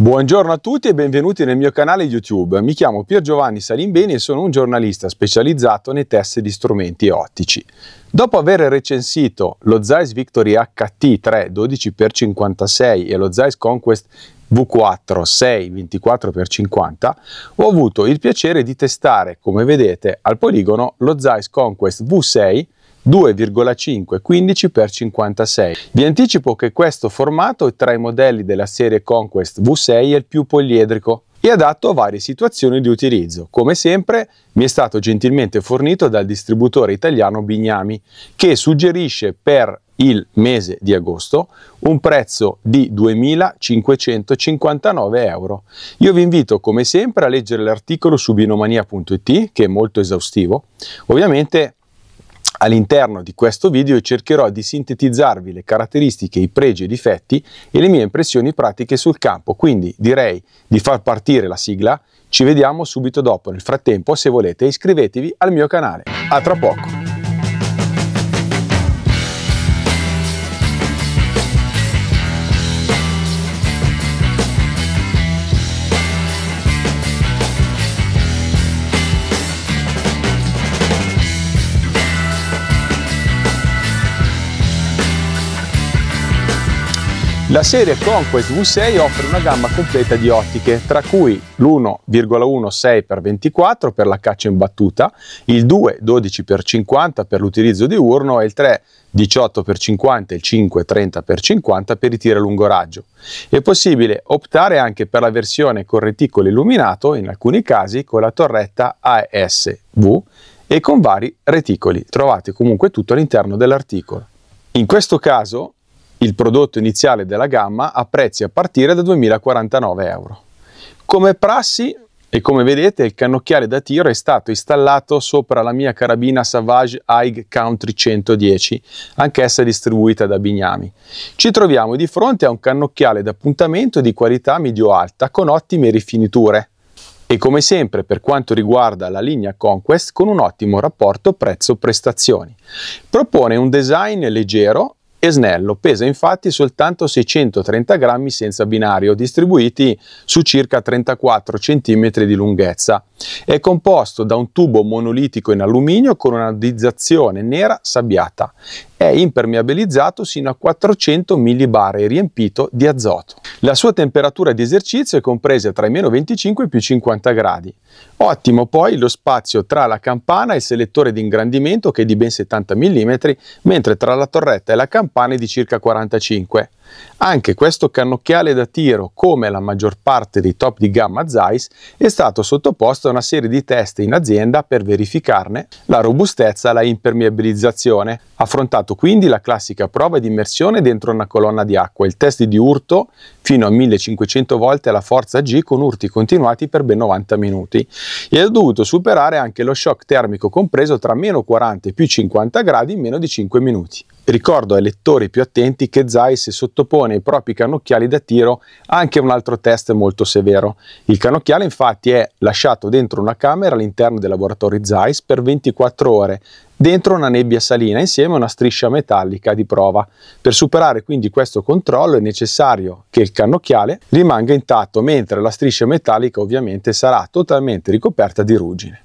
Buongiorno a tutti e benvenuti nel mio canale YouTube. Mi chiamo Pier Giovanni Salimbeni e sono un giornalista specializzato nei test di strumenti ottici. Dopo aver recensito lo Zeiss Victory HT3 12x56 e lo Zeiss Conquest V4 6 24x50 ho avuto il piacere di testare, come vedete, al poligono lo Zeiss Conquest V6 2,515 x 56. Vi anticipo che questo formato è tra i modelli della serie Conquest V6 è il più poliedrico e adatto a varie situazioni di utilizzo. Come sempre mi è stato gentilmente fornito dal distributore italiano Bignami che suggerisce per il mese di agosto un prezzo di 2.559 euro. Io vi invito come sempre a leggere l'articolo su binomania.it che è molto esaustivo. Ovviamente All'interno di questo video cercherò di sintetizzarvi le caratteristiche, i pregi e i difetti e le mie impressioni pratiche sul campo, quindi direi di far partire la sigla, ci vediamo subito dopo, nel frattempo se volete iscrivetevi al mio canale. A tra poco! La serie Conquest V6 offre una gamma completa di ottiche, tra cui l'1,16x24 per la caccia in battuta, il 2,12x50 per l'utilizzo diurno e il 3,18x50 e il 5,30x50 per i tiri a lungo raggio. È possibile optare anche per la versione con reticolo illuminato, in alcuni casi con la torretta ASV e con vari reticoli. Trovate comunque tutto all'interno dell'articolo. In questo caso il prodotto iniziale della gamma a prezzi a partire da 2049 euro. Come prassi e come vedete il cannocchiale da tiro è stato installato sopra la mia carabina Savage Haig Country 110, anch'essa distribuita da Bignami. Ci troviamo di fronte a un cannocchiale d'appuntamento di qualità medio-alta con ottime rifiniture e come sempre per quanto riguarda la linea Conquest con un ottimo rapporto prezzo-prestazioni. Propone un design leggero snello, pesa infatti soltanto 630 grammi senza binario, distribuiti su circa 34 cm di lunghezza. È composto da un tubo monolitico in alluminio con un'andizzazione nera sabbiata. È impermeabilizzato sino a 400 millibar e riempito di azoto. La sua temperatura di esercizio è compresa tra i meno 25 e i più 50 gradi. Ottimo poi lo spazio tra la campana e il selettore di ingrandimento che è di ben 70 mm, mentre tra la torretta e la campana campane di circa 45 anche questo cannocchiale da tiro, come la maggior parte dei top di gamma Zeiss, è stato sottoposto a una serie di test in azienda per verificarne la robustezza e la impermeabilizzazione. Affrontato quindi la classica prova di immersione dentro una colonna di acqua, il test di urto fino a 1500 volte alla forza G con urti continuati per ben 90 minuti e ha dovuto superare anche lo shock termico compreso tra meno 40 e più 50 gradi in meno di 5 minuti. Ricordo ai lettori più attenti che Zeiss è sotto sottopone i propri cannocchiali da tiro anche un altro test molto severo. Il cannocchiale infatti è lasciato dentro una camera all'interno del laboratorio ZEISS per 24 ore dentro una nebbia salina insieme a una striscia metallica di prova. Per superare quindi questo controllo è necessario che il cannocchiale rimanga intatto mentre la striscia metallica ovviamente sarà totalmente ricoperta di ruggine.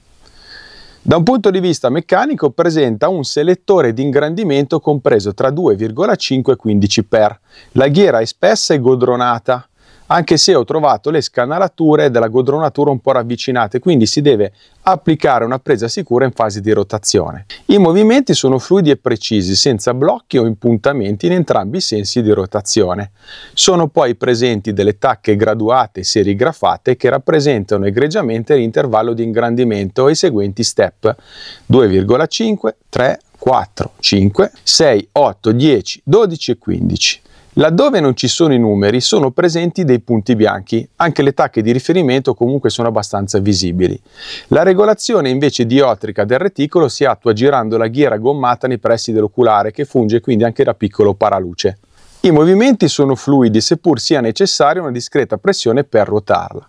Da un punto di vista meccanico presenta un selettore di ingrandimento compreso tra 2,5 e 15 per. La ghiera è spessa e godronata, anche se ho trovato le scanalature della godronatura un po' ravvicinate, quindi si deve applicare una presa sicura in fase di rotazione. I movimenti sono fluidi e precisi, senza blocchi o impuntamenti in entrambi i sensi di rotazione. Sono poi presenti delle tacche graduate e serigrafate che rappresentano egregiamente l'intervallo di ingrandimento e i seguenti step 2,5, 3, 4, 5, 6, 8, 10, 12 e 15. Laddove non ci sono i numeri sono presenti dei punti bianchi, anche le tacche di riferimento comunque sono abbastanza visibili. La regolazione invece diotrica del reticolo si attua girando la ghiera gommata nei pressi dell'oculare che funge quindi anche da piccolo paraluce. I movimenti sono fluidi seppur sia necessaria una discreta pressione per ruotarla.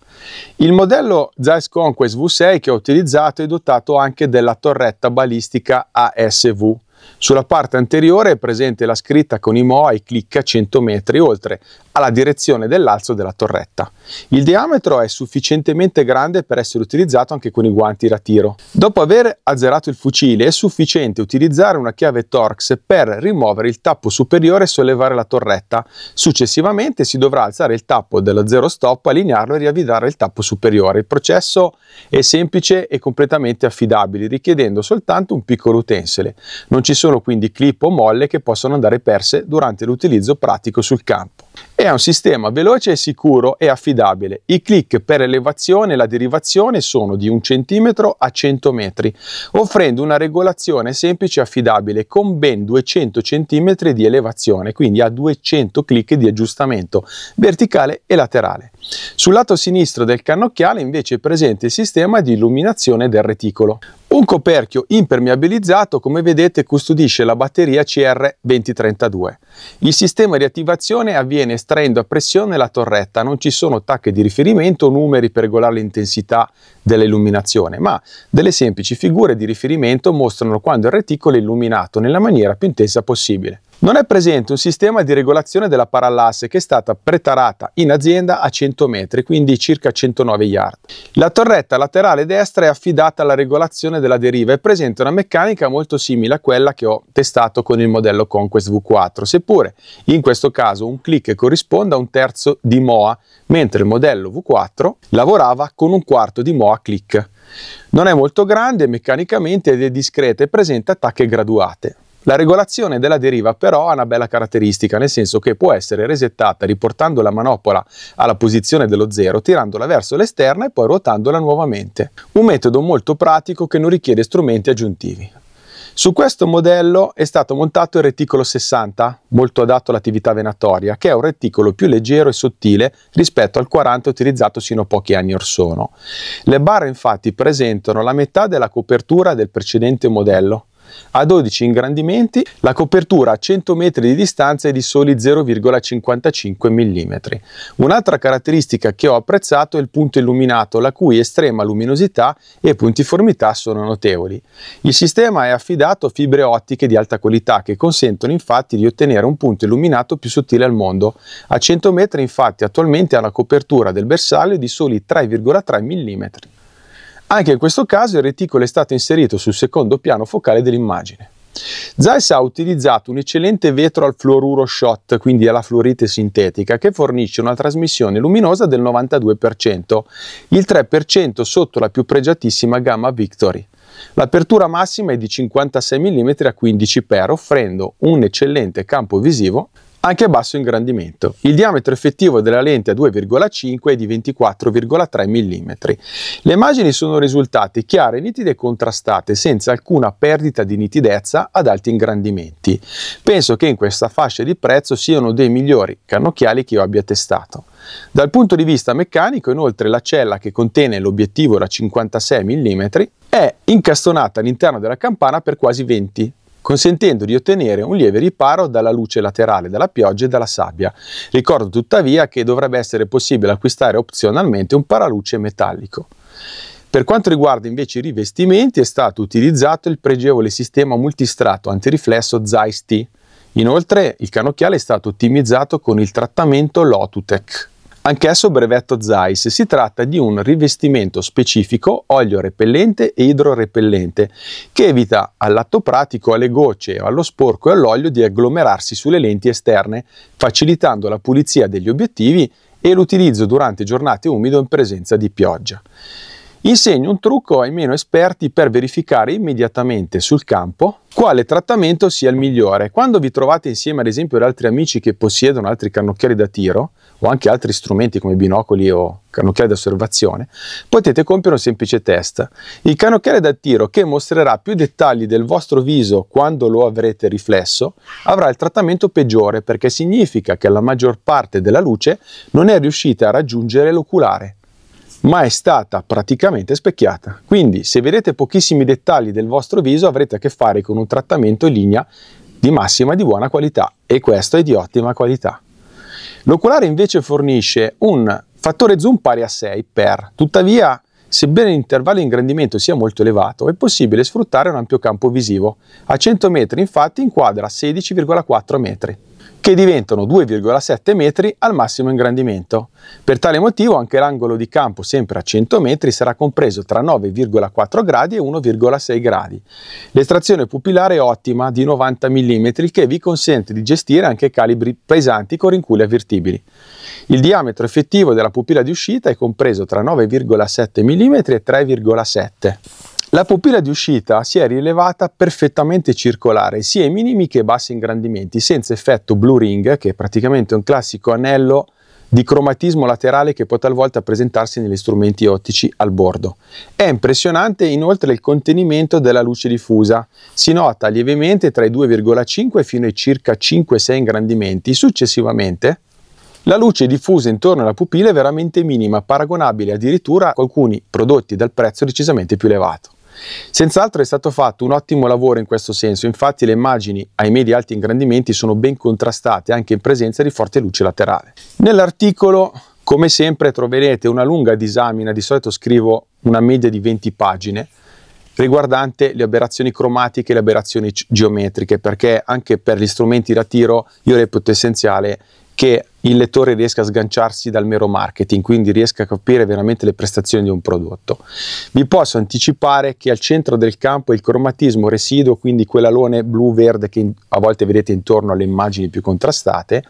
Il modello Zeiss Conquest V6 che ho utilizzato è dotato anche della torretta balistica ASV sulla parte anteriore è presente la scritta con i MOA e clicca 100 metri oltre, alla direzione dell'alzo della torretta. Il diametro è sufficientemente grande per essere utilizzato anche con i guanti da tiro. Dopo aver azzerato il fucile è sufficiente utilizzare una chiave Torx per rimuovere il tappo superiore e sollevare la torretta. Successivamente si dovrà alzare il tappo dello zero stop, allinearlo e riavvidare il tappo superiore. Il processo è semplice e completamente affidabile, richiedendo soltanto un piccolo utensile. Non ci ci sono quindi clip o molle che possono andare perse durante l'utilizzo pratico sul campo. È un sistema veloce e sicuro e affidabile. I click per elevazione e la derivazione sono di 1 cm a 100 metri, offrendo una regolazione semplice e affidabile con ben 200 cm di elevazione, quindi a 200 click di aggiustamento verticale e laterale. Sul lato sinistro del cannocchiale invece è presente il sistema di illuminazione del reticolo. Un coperchio impermeabilizzato, come vedete, custodisce la batteria CR2032. Il sistema di attivazione avviene estraendo a pressione la torretta, non ci sono tacche di riferimento o numeri per regolare l'intensità dell'illuminazione, ma delle semplici figure di riferimento mostrano quando il reticolo è illuminato nella maniera più intensa possibile. Non è presente un sistema di regolazione della parallasse che è stata preparata in azienda a 100 metri, quindi circa 109 yard. La torretta laterale destra è affidata alla regolazione della deriva e presenta una meccanica molto simile a quella che ho testato con il modello Conquest V4, seppure in questo caso un click corrisponde a un terzo di MOA, mentre il modello V4 lavorava con un quarto di MOA click. Non è molto grande meccanicamente ed è discreta e presenta tacche graduate. La regolazione della deriva però ha una bella caratteristica, nel senso che può essere resettata riportando la manopola alla posizione dello zero, tirandola verso l'esterna e poi ruotandola nuovamente. Un metodo molto pratico che non richiede strumenti aggiuntivi. Su questo modello è stato montato il reticolo 60, molto adatto all'attività venatoria, che è un reticolo più leggero e sottile rispetto al 40 utilizzato sino a pochi anni or sono. Le barre infatti presentano la metà della copertura del precedente modello, a 12 ingrandimenti, la copertura a 100 metri di distanza è di soli 0,55 mm. Un'altra caratteristica che ho apprezzato è il punto illuminato, la cui estrema luminosità e puntiformità sono notevoli. Il sistema è affidato a fibre ottiche di alta qualità che consentono infatti di ottenere un punto illuminato più sottile al mondo. A 100 metri infatti attualmente ha una copertura del bersaglio di soli 3,3 mm. Anche in questo caso il reticolo è stato inserito sul secondo piano focale dell'immagine. Zeiss ha utilizzato un eccellente vetro al fluoruro shot, quindi alla fluorite sintetica, che fornisce una trasmissione luminosa del 92%, il 3% sotto la più pregiatissima gamma Victory. L'apertura massima è di 56 mm a 15 x, offrendo un eccellente campo visivo anche a basso ingrandimento. Il diametro effettivo della lente a 2,5 è di 24,3 mm. Le immagini sono risultate chiare, nitide e contrastate, senza alcuna perdita di nitidezza ad alti ingrandimenti. Penso che in questa fascia di prezzo siano dei migliori cannocchiali che io abbia testato. Dal punto di vista meccanico, inoltre, la cella che contiene l'obiettivo da 56 mm è incastonata all'interno della campana per quasi 20 mm consentendo di ottenere un lieve riparo dalla luce laterale, dalla pioggia e dalla sabbia. Ricordo tuttavia che dovrebbe essere possibile acquistare opzionalmente un paraluce metallico. Per quanto riguarda invece i rivestimenti è stato utilizzato il pregevole sistema multistrato antiriflesso Zeiss T. Inoltre il canocchiale è stato ottimizzato con il trattamento Lotutec. Anch'esso brevetto Zeiss, si tratta di un rivestimento specifico olio repellente e idrorepellente che evita all'atto pratico, alle gocce, allo sporco e all'olio di agglomerarsi sulle lenti esterne, facilitando la pulizia degli obiettivi e l'utilizzo durante giornate umide o in presenza di pioggia. Insegno un trucco ai meno esperti per verificare immediatamente sul campo quale trattamento sia il migliore. Quando vi trovate insieme ad esempio ad altri amici che possiedono altri cannocchiali da tiro o anche altri strumenti come binocoli o cannocchiali di osservazione, potete compiere un semplice test. Il cannocchiale da tiro che mostrerà più dettagli del vostro viso quando lo avrete riflesso avrà il trattamento peggiore perché significa che la maggior parte della luce non è riuscita a raggiungere l'oculare ma è stata praticamente specchiata. Quindi se vedete pochissimi dettagli del vostro viso avrete a che fare con un trattamento in linea di massima di buona qualità e questo è di ottima qualità. L'oculare invece fornisce un fattore zoom pari a 6 per, tuttavia sebbene l'intervallo di ingrandimento sia molto elevato, è possibile sfruttare un ampio campo visivo. A 100 metri infatti inquadra 16,4 metri che diventano 2,7 metri al massimo ingrandimento. Per tale motivo anche l'angolo di campo sempre a 100 metri sarà compreso tra 9,4 gradi e 1,6 gradi. L'estrazione pupillare è ottima di 90 mm che vi consente di gestire anche calibri pesanti con rinculi avvertibili. Il diametro effettivo della pupilla di uscita è compreso tra 9,7 mm e 3,7 mm. La pupilla di uscita si è rilevata perfettamente circolare, sia ai minimi che ai bassi ingrandimenti, senza effetto blue ring, che è praticamente un classico anello di cromatismo laterale che può talvolta presentarsi negli strumenti ottici al bordo. È impressionante inoltre il contenimento della luce diffusa. Si nota lievemente tra i 2,5 fino ai circa 5-6 ingrandimenti. Successivamente la luce diffusa intorno alla pupilla è veramente minima, paragonabile addirittura a alcuni prodotti dal prezzo decisamente più elevato. Senz'altro è stato fatto un ottimo lavoro in questo senso, infatti le immagini, ahimè di alti ingrandimenti, sono ben contrastate anche in presenza di forte luce laterale. Nell'articolo, come sempre, troverete una lunga disamina, di solito scrivo una media di 20 pagine, riguardante le aberrazioni cromatiche e le aberrazioni geometriche, perché anche per gli strumenti da tiro io reputo essenziale che il lettore riesca a sganciarsi dal mero marketing, quindi riesca a capire veramente le prestazioni di un prodotto. Vi posso anticipare che al centro del campo il cromatismo residuo, quindi quell'alone blu-verde che a volte vedete intorno alle immagini più contrastate,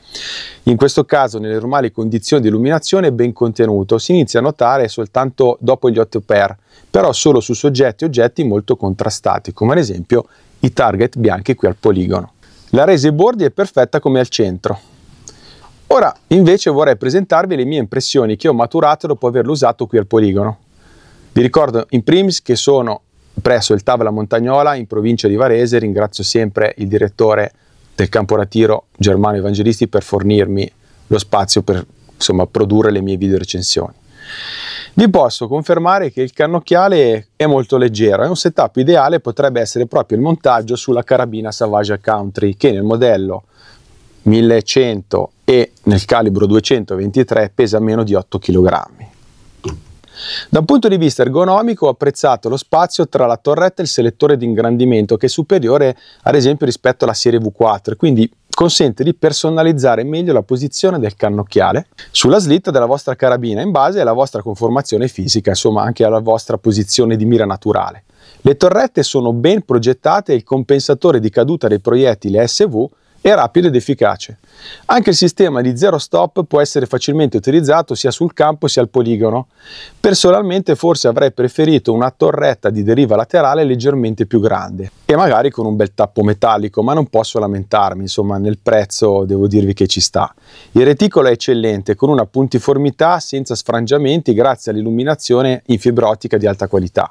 in questo caso nelle normali condizioni di illuminazione è ben contenuto, si inizia a notare soltanto dopo gli 8 per, però solo su soggetti e oggetti molto contrastati, come ad esempio i target bianchi qui al poligono. La resa rese bordi è perfetta come al centro, Ora invece vorrei presentarvi le mie impressioni che ho maturato dopo averlo usato qui al poligono. Vi ricordo in primis che sono presso il Tavola Montagnola in provincia di Varese, ringrazio sempre il direttore del campo Ratiro Germano Evangelisti per fornirmi lo spazio per insomma, produrre le mie video recensioni. Vi posso confermare che il cannocchiale è molto leggero e un setup ideale potrebbe essere proprio il montaggio sulla carabina Savage Country che nel modello 1100 e nel calibro 223 pesa meno di 8 kg. Da un punto di vista ergonomico ho apprezzato lo spazio tra la torretta e il selettore di ingrandimento che è superiore ad esempio rispetto alla serie V4 quindi consente di personalizzare meglio la posizione del cannocchiale sulla slitta della vostra carabina in base alla vostra conformazione fisica insomma anche alla vostra posizione di mira naturale. Le torrette sono ben progettate e il compensatore di caduta dei proiettili SV è rapido ed efficace. Anche il sistema di zero stop può essere facilmente utilizzato sia sul campo sia al poligono. Personalmente forse avrei preferito una torretta di deriva laterale leggermente più grande e magari con un bel tappo metallico, ma non posso lamentarmi, insomma nel prezzo devo dirvi che ci sta. Il reticolo è eccellente, con una puntiformità senza sfrangiamenti grazie all'illuminazione in fibra ottica di alta qualità.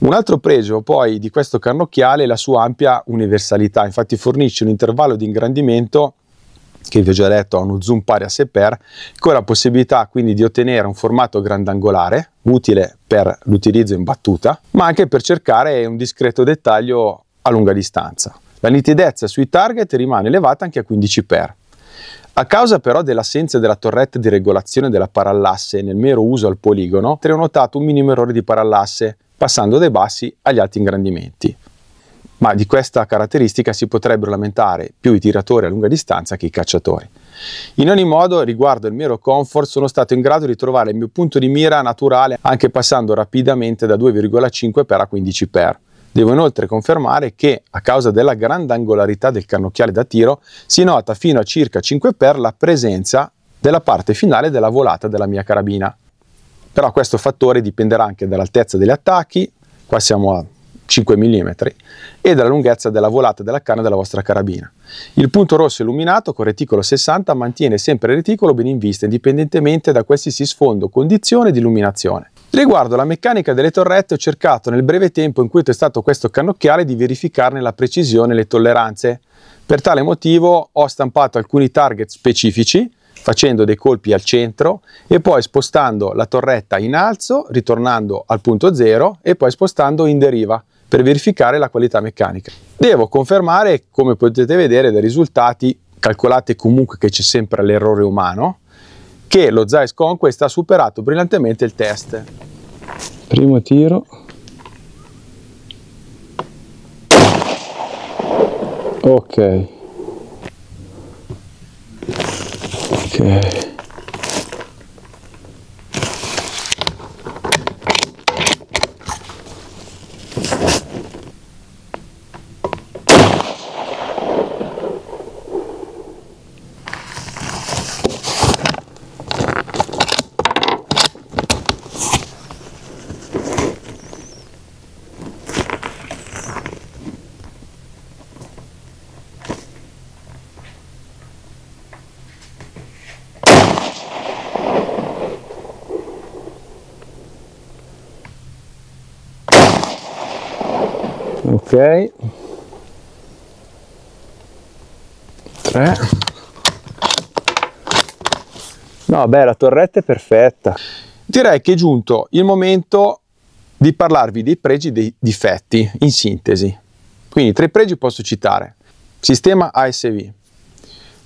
Un altro pregio poi di questo cannocchiale è la sua ampia universalità, infatti fornisce un intervallo di ingresso ingrandimento che vi ho già detto ha uno zoom pari a 6x, con la possibilità quindi di ottenere un formato grandangolare, utile per l'utilizzo in battuta, ma anche per cercare un discreto dettaglio a lunga distanza. La nitidezza sui target rimane elevata anche a 15x. A causa però dell'assenza della torretta di regolazione della parallasse nel mero uso al poligono, ho notato un minimo errore di parallasse, passando dai bassi agli alti ingrandimenti ma di questa caratteristica si potrebbero lamentare più i tiratori a lunga distanza che i cacciatori. In ogni modo, riguardo il mero comfort, sono stato in grado di trovare il mio punto di mira naturale anche passando rapidamente da 2,5x a 15x. Devo inoltre confermare che, a causa della grande angolarità del cannocchiale da tiro, si nota fino a circa 5x la presenza della parte finale della volata della mia carabina. Però questo fattore dipenderà anche dall'altezza degli attacchi, qua siamo a 5 mm e della lunghezza della volata della canna della vostra carabina. Il punto rosso illuminato con reticolo 60 mantiene sempre il reticolo ben in vista indipendentemente da qualsiasi sfondo, condizione di illuminazione. Riguardo alla meccanica delle torrette ho cercato nel breve tempo in cui ho testato questo cannocchiale di verificarne la precisione e le tolleranze. Per tale motivo ho stampato alcuni target specifici facendo dei colpi al centro e poi spostando la torretta in alzo, ritornando al punto zero e poi spostando in deriva per verificare la qualità meccanica. Devo confermare, come potete vedere dai risultati, calcolate comunque che c'è sempre l'errore umano, che lo Zeiss Conquest ha superato brillantemente il test. Primo tiro. Ok. Ok. 3 no beh la torretta è perfetta direi che è giunto il momento di parlarvi dei pregi e dei difetti in sintesi quindi tre pregi posso citare sistema ASV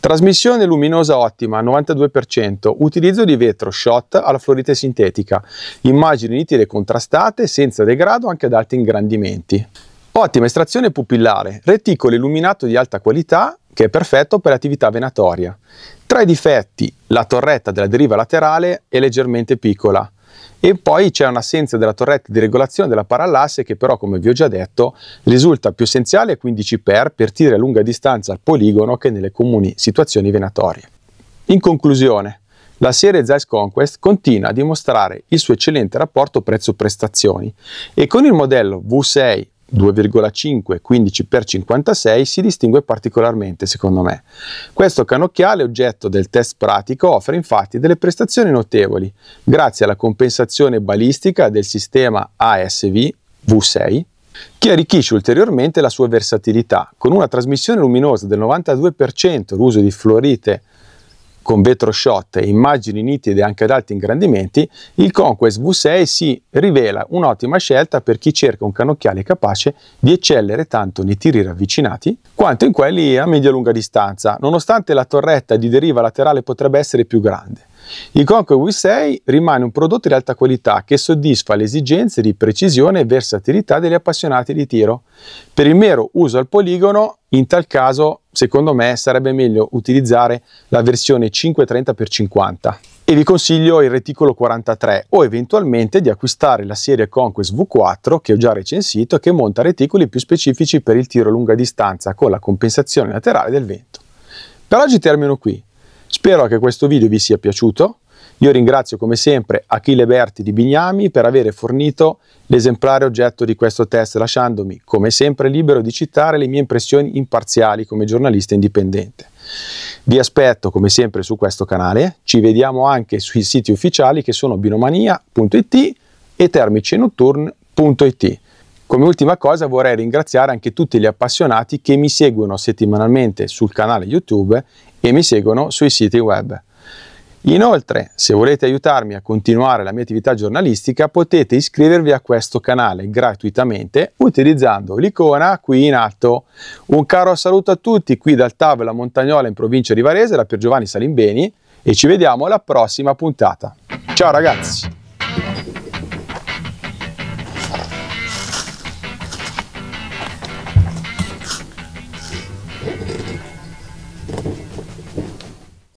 Trasmissione luminosa ottima 92%, utilizzo di vetro shot alla fluorite sintetica, immagini nitide contrastate senza degrado anche ad alti ingrandimenti. Ottima estrazione pupillare, reticolo illuminato di alta qualità che è perfetto per attività venatoria. Tra i difetti, la torretta della deriva laterale è leggermente piccola e poi c'è un'assenza della torretta di regolazione della parallasse che però, come vi ho già detto, risulta più essenziale a 15x per tirare a lunga distanza al poligono che nelle comuni situazioni venatorie. In conclusione, la serie Zeiss Conquest continua a dimostrare il suo eccellente rapporto prezzo-prestazioni e con il modello V6 2,5 15 x 56 si distingue particolarmente secondo me. Questo cannocchiale oggetto del test pratico offre infatti delle prestazioni notevoli grazie alla compensazione balistica del sistema ASV V6 che arricchisce ulteriormente la sua versatilità con una trasmissione luminosa del 92%, l'uso di fluorite con vetro shot e immagini nitide anche ad alti ingrandimenti, il Conquest V6 si rivela un'ottima scelta per chi cerca un cannocchiale capace di eccellere tanto nei tiri ravvicinati quanto in quelli a media-lunga distanza, nonostante la torretta di deriva laterale potrebbe essere più grande. Il Conquest V6 rimane un prodotto di alta qualità che soddisfa le esigenze di precisione e versatilità degli appassionati di tiro. Per il mero uso al poligono, in tal caso secondo me sarebbe meglio utilizzare la versione 530x50 e vi consiglio il reticolo 43 o eventualmente di acquistare la serie Conquest V4 che ho già recensito che monta reticoli più specifici per il tiro a lunga distanza con la compensazione laterale del vento. Per oggi termino qui. Spero che questo video vi sia piaciuto io ringrazio come sempre Achille Berti di Bignami per aver fornito l'esemplare oggetto di questo test, lasciandomi come sempre libero di citare le mie impressioni imparziali come giornalista indipendente. Vi aspetto come sempre su questo canale, ci vediamo anche sui siti ufficiali che sono binomania.it e termicenotturn.it. Come ultima cosa vorrei ringraziare anche tutti gli appassionati che mi seguono settimanalmente sul canale YouTube e mi seguono sui siti web. Inoltre, se volete aiutarmi a continuare la mia attività giornalistica, potete iscrivervi a questo canale gratuitamente utilizzando l'icona qui in alto. Un caro saluto a tutti qui dal Tavola Montagnola in provincia di Varese, da Pier Giovanni Salimbeni e ci vediamo alla prossima puntata. Ciao ragazzi!